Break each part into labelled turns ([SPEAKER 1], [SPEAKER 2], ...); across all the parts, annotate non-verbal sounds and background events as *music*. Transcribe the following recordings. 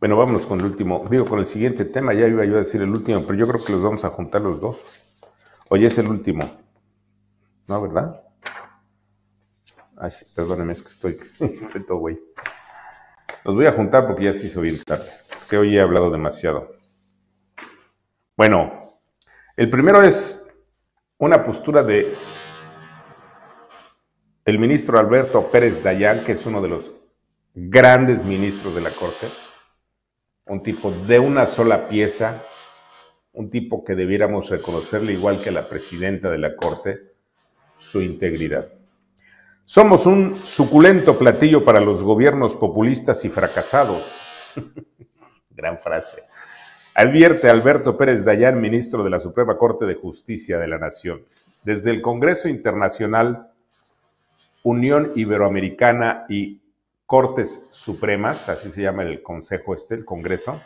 [SPEAKER 1] Bueno, vámonos con el último, digo, con el siguiente tema, ya iba yo a decir el último, pero yo creo que los vamos a juntar los dos. Hoy es el último. ¿No, verdad? Ay, perdóneme, es que estoy, *laughs* estoy todo güey. Los voy a juntar porque ya se hizo bien tarde. Es que hoy he hablado demasiado. Bueno, el primero es una postura de el ministro Alberto Pérez Dayán, que es uno de los grandes ministros de la Corte un tipo de una sola pieza, un tipo que debiéramos reconocerle, igual que a la presidenta de la Corte, su integridad. Somos un suculento platillo para los gobiernos populistas y fracasados. *laughs* Gran frase. Advierte Alberto Pérez Dayán, ministro de la Suprema Corte de Justicia de la Nación. Desde el Congreso Internacional Unión Iberoamericana y Cortes Supremas, así se llama el Consejo este, el Congreso,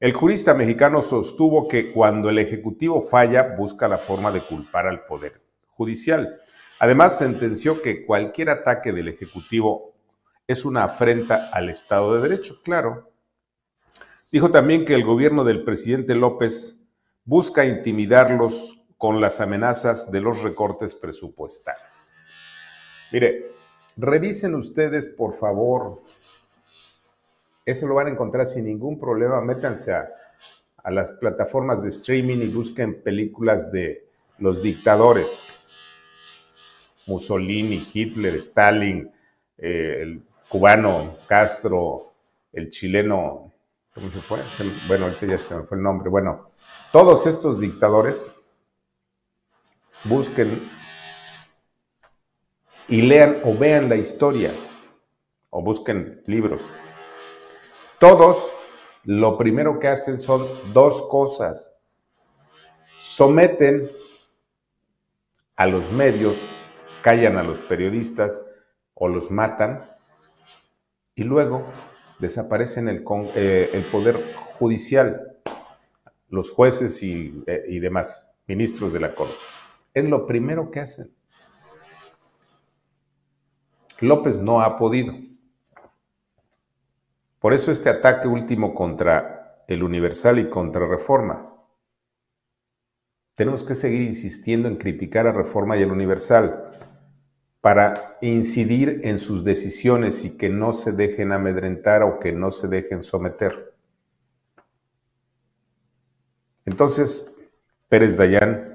[SPEAKER 1] el jurista mexicano sostuvo que cuando el Ejecutivo falla busca la forma de culpar al Poder Judicial. Además, sentenció que cualquier ataque del Ejecutivo es una afrenta al Estado de Derecho, claro. Dijo también que el gobierno del presidente López busca intimidarlos con las amenazas de los recortes presupuestales. Mire, Revisen ustedes, por favor. Eso lo van a encontrar sin ningún problema. Métanse a, las plataformas de streaming y busquen películas de los dictadores. Mussolini, Hitler, Stalin, eh, el cubano Castro, el chileno, ¿cómo se fue? bueno, ahorita ya se me fue el nombre. Bueno, todos estos dictadores busquen y lean o vean la historia o busquen libros. Todos lo primero que hacen son dos cosas. Someten a los medios, callan a los periodistas o los matan y luego desaparecen eh, el, poder judicial, los jueces eh, y demás, ministros de la Corte. Es lo primero que hacen. López no ha podido. Por eso este ataque último contra el Universal y contra Reforma. Tenemos que seguir insistiendo en criticar a Reforma y al Universal para incidir en sus decisiones y que no se dejen amedrentar o que no se dejen someter. Entonces, Pérez Dayán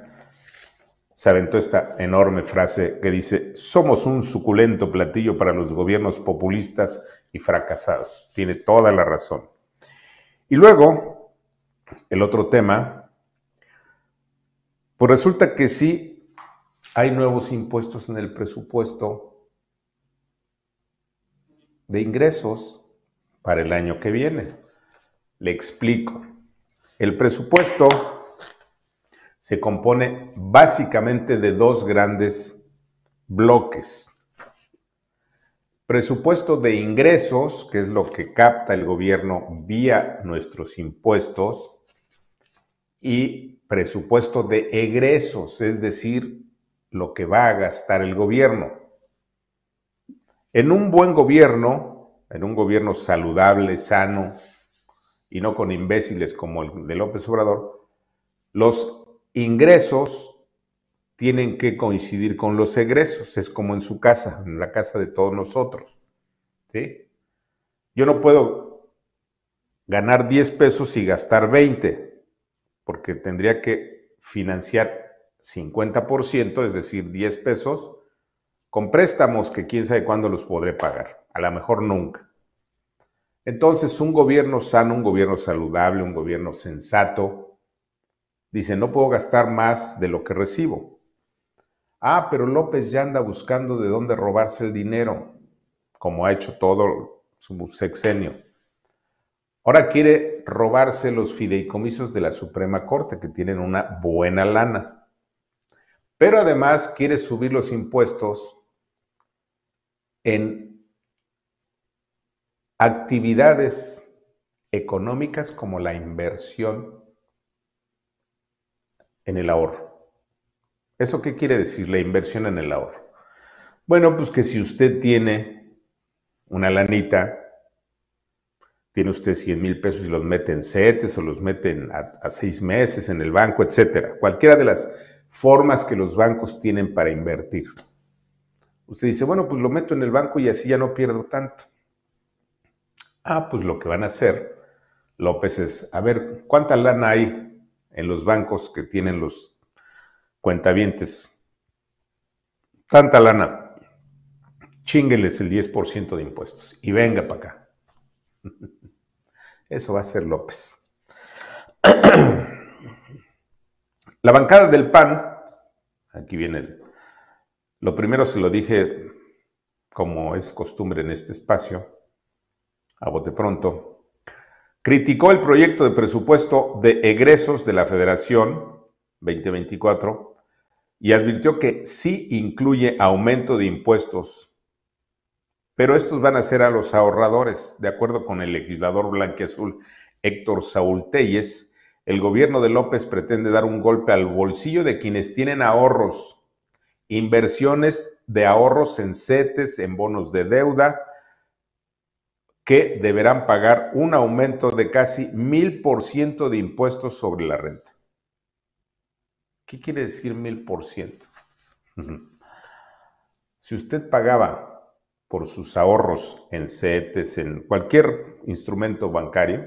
[SPEAKER 1] se aventó esta enorme frase que dice, somos un suculento platillo para los gobiernos populistas y fracasados. Tiene toda la razón. Y luego, el otro tema, pues resulta que sí hay nuevos impuestos en el presupuesto de ingresos para el año que viene. Le explico. El presupuesto se compone básicamente de dos grandes bloques. Presupuesto de ingresos, que es lo que capta el gobierno vía nuestros impuestos, y presupuesto de egresos, es decir, lo que va a gastar el gobierno. En un buen gobierno, en un gobierno saludable, sano y no con imbéciles como el de López Obrador, los ingresos tienen que coincidir con los egresos, es como en su casa, en la casa de todos nosotros. Yo no puedo ganar 10 pesos y gastar 20, porque tendría que financiar 50%, es decir, 10 pesos, con préstamos que quién sabe cuándo los podré pagar, a lo mejor nunca. Entonces, un gobierno sano, un gobierno saludable, un gobierno sensato, Dice, no puedo gastar más de lo que recibo. Ah, pero López ya anda buscando de dónde robarse el dinero, como ha hecho todo su sexenio. Ahora quiere robarse los fideicomisos de la Suprema Corte, que tienen una buena lana. Pero además quiere subir los impuestos en actividades económicas como la inversión en el ahorro. ¿Eso qué quiere decir la inversión en el ahorro? Bueno, pues que si usted tiene una lanita, tiene usted 100 mil pesos y los mete en setes o los mete a, a seis meses en el banco, etcétera. Cualquiera de las formas que los bancos tienen para invertir. Usted dice, bueno, pues lo meto en el banco y así ya no pierdo tanto. Ah, pues lo que van a hacer, López, es, a ver, ¿cuánta lana hay en los bancos que tienen los cuentavientes. Tanta lana. Chingueles el 10% de impuestos y venga para acá. *laughs* Eso va a ser López. *clears throat* La bancada del PAN, aquí viene lo primero se lo dije como es costumbre en este espacio, a bote pronto, criticó el proyecto de presupuesto de egresos de la Federación 2024 y advirtió que sí incluye aumento de impuestos, pero estos van a ser a los ahorradores. De acuerdo con el legislador blanqueazul Héctor Saúl Telles, el gobierno de López pretende dar un golpe al bolsillo de quienes tienen ahorros, inversiones de ahorros en CETES, en bonos de deuda, que deberán pagar un aumento de casi mil por ciento de impuestos sobre la renta. ¿Qué quiere decir mil por ciento? Si usted pagaba por sus ahorros en CETES, en cualquier instrumento bancario,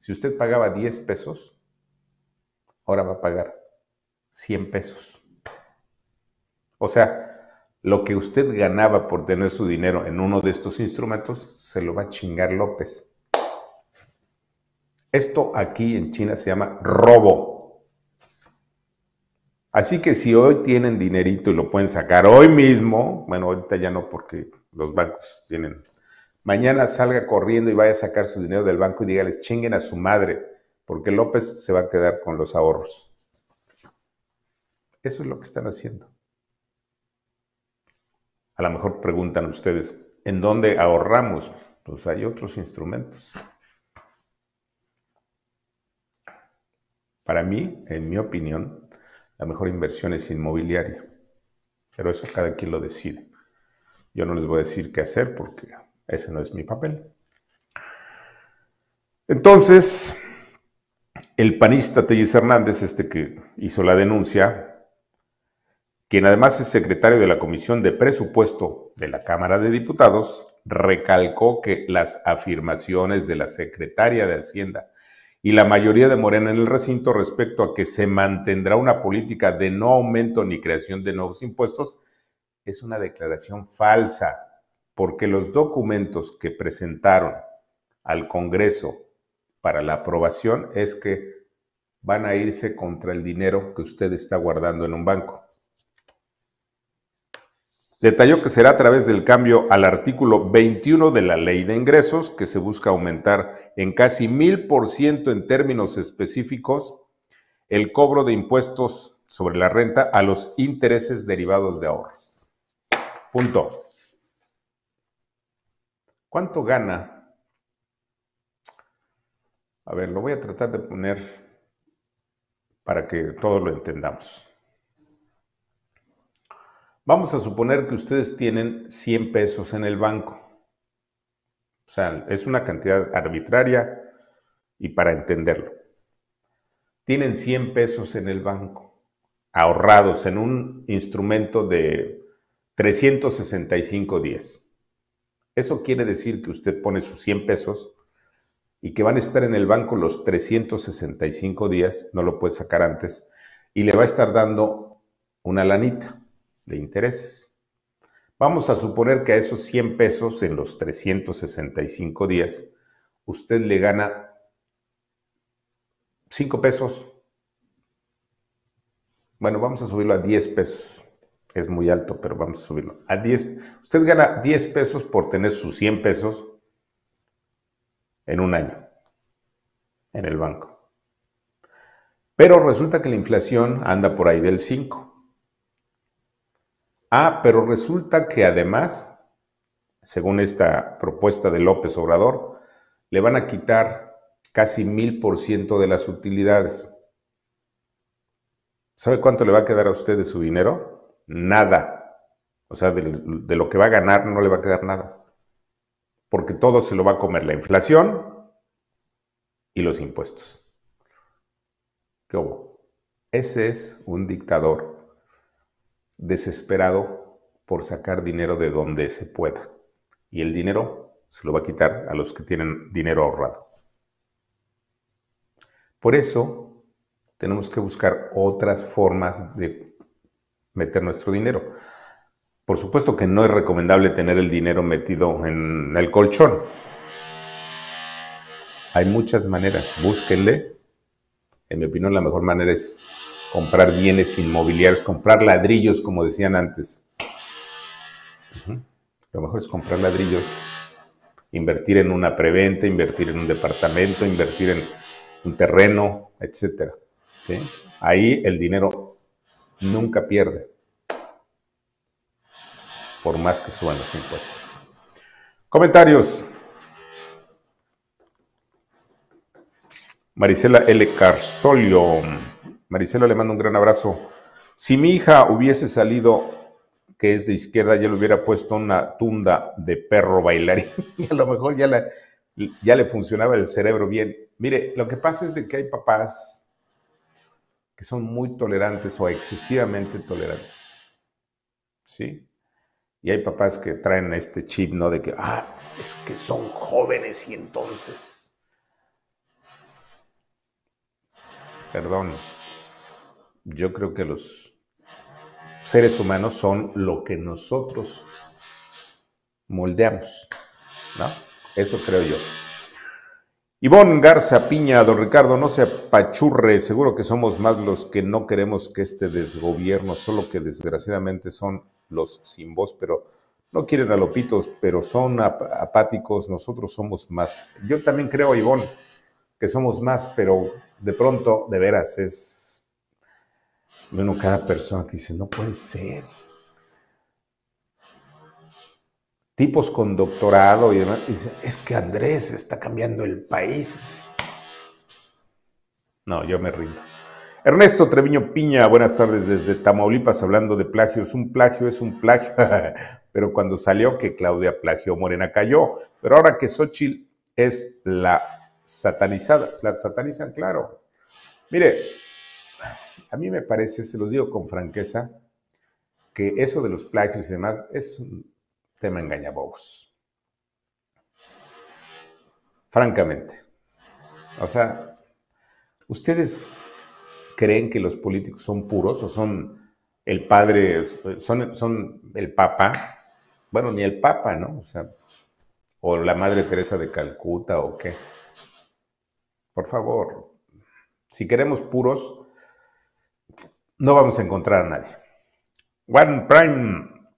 [SPEAKER 1] si usted pagaba 10 pesos, ahora va a pagar 100 pesos. O sea, lo que usted ganaba por tener su dinero en uno de estos instrumentos, se lo va a chingar López. Esto aquí en China se llama robo. Así que si hoy tienen dinerito y lo pueden sacar hoy mismo, bueno, ahorita ya no porque los bancos tienen... Mañana salga corriendo y vaya a sacar su dinero del banco y dígales chinguen a su madre, porque López se va a quedar con los ahorros. Eso es lo que están haciendo. A lo mejor preguntan ustedes, ¿en dónde ahorramos? Pues hay otros instrumentos. Para mí, en mi opinión, la mejor inversión es inmobiliaria. Pero eso cada quien lo decide. Yo no les voy a decir qué hacer porque ese no es mi papel. Entonces, el panista Tellis Hernández, este que hizo la denuncia, quien además es secretario de la Comisión de Presupuesto de la Cámara de Diputados, recalcó que las afirmaciones de la secretaria de Hacienda y la mayoría de Morena en el recinto respecto a que se mantendrá una política de no aumento ni creación de nuevos impuestos es una declaración falsa, porque los documentos que presentaron al Congreso para la aprobación es que van a irse contra el dinero que usted está guardando en un banco. Detalló que será a través del cambio al artículo 21 de la Ley de Ingresos, que se busca aumentar en casi mil por ciento en términos específicos el cobro de impuestos sobre la renta a los intereses derivados de ahorro. Punto. ¿Cuánto gana? A ver, lo voy a tratar de poner para que todos lo entendamos. Vamos a suponer que ustedes tienen 100 pesos en el banco. O sea, es una cantidad arbitraria y para entenderlo. Tienen 100 pesos en el banco, ahorrados en un instrumento de 365 días. Eso quiere decir que usted pone sus 100 pesos y que van a estar en el banco los 365 días, no lo puede sacar antes, y le va a estar dando una lanita de intereses. Vamos a suponer que a esos 100 pesos en los 365 días, usted le gana 5 pesos. Bueno, vamos a subirlo a 10 pesos. Es muy alto, pero vamos a subirlo a 10. Usted gana 10 pesos por tener sus 100 pesos en un año en el banco. Pero resulta que la inflación anda por ahí del 5. Ah, pero resulta que además, según esta propuesta de López Obrador, le van a quitar casi mil por ciento de las utilidades. ¿Sabe cuánto le va a quedar a usted de su dinero? Nada. O sea, de, lo que va a ganar no le va a quedar nada. Porque todo se lo va a comer la inflación y los impuestos. ¿Qué hubo? Ese es un dictador desesperado por sacar dinero de donde se pueda. Y el dinero se lo va a quitar a los que tienen dinero ahorrado. Por eso tenemos que buscar otras formas de meter nuestro dinero. Por supuesto que no es recomendable tener el dinero metido en el colchón. Hay muchas maneras, búsquenle. En mi opinión, la mejor manera es comprar bienes inmobiliarios, comprar ladrillos, como decían antes. Lo mejor es comprar ladrillos, invertir en una preventa, invertir en un departamento, invertir en un terreno, etc. Ahí el dinero nunca pierde, por más que suban los impuestos. Comentarios. Marisela L. Carsolio. Maricelo le mando un gran abrazo. Si mi hija hubiese salido, que es de izquierda, ya le hubiera puesto una tunda de perro bailarín. *laughs* Y a lo mejor ya, la, ya le funcionaba el cerebro bien. Mire, lo que pasa es de que hay papás que son muy tolerantes o excesivamente tolerantes. ¿Sí? Y hay papás que traen este chip, ¿no? De que, ah, es que son jóvenes y entonces. Perdón yo creo que los seres humanos son lo que nosotros moldeamos, ¿no? Eso creo yo. Ivonne Garza Piña, don Ricardo, no se apachurre, seguro que somos más los que no queremos que este desgobierno, solo que desgraciadamente son los sin voz, pero no quieren a lopitos, pero son apáticos, nosotros somos más. Yo también creo, Ivonne, que somos más, pero de pronto, de veras, es bueno, cada persona que dice, no puede ser. Tipos con doctorado y demás, dicen, es que Andrés está cambiando el país. No, yo me rindo. Ernesto Treviño Piña, buenas tardes desde Tamaulipas, hablando de plagios. Un plagio es un plagio, *laughs* pero cuando salió que Claudia plagió, Morena cayó. Pero ahora que Xochitl es la satanizada, la satanizan, claro. Mire, a mí me parece, se los digo con franqueza, que eso de los plagios y demás es un tema engañabobos. Francamente. O sea, ¿ustedes creen que los políticos son puros o son el padre, son, el papa? Bueno, ni el papa, ¿no? sea, o la madre Teresa de Calcuta o qué. Por favor, si queremos puros, no vamos a encontrar a nadie. Prime,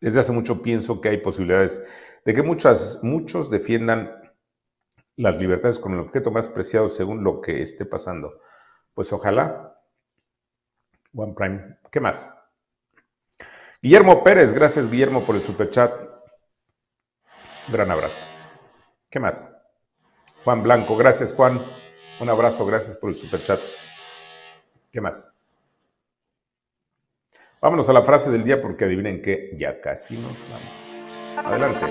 [SPEAKER 1] desde hace mucho pienso que hay posibilidades de que muchos defiendan las libertades con el objeto más preciado según lo que esté pasando. Pues ojalá. Prime, ¿qué más? Guillermo Pérez, gracias Guillermo por el superchat. Gran abrazo. ¿Qué más? Juan Blanco, gracias Juan. Un abrazo, gracias por el superchat. ¿Qué más? Vámonos a la frase del día porque adivinen que ya casi nos vamos. Adelante.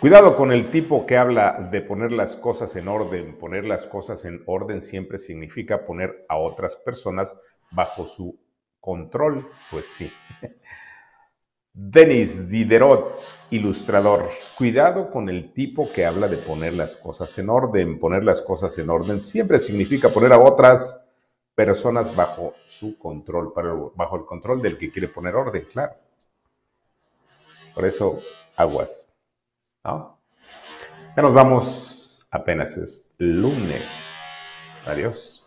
[SPEAKER 1] Cuidado con el tipo que habla de poner las cosas en orden. Poner las cosas en orden siempre significa poner a otras personas bajo su control. Pues sí. *laughs* Denis Diderot, ilustrador. Cuidado con el tipo que habla de poner las cosas en orden. Poner las cosas en orden siempre significa poner a otras personas bajo su control, bajo el control del que quiere poner orden, claro. Por eso, aguas, Ya nos vamos, apenas es lunes. Adiós.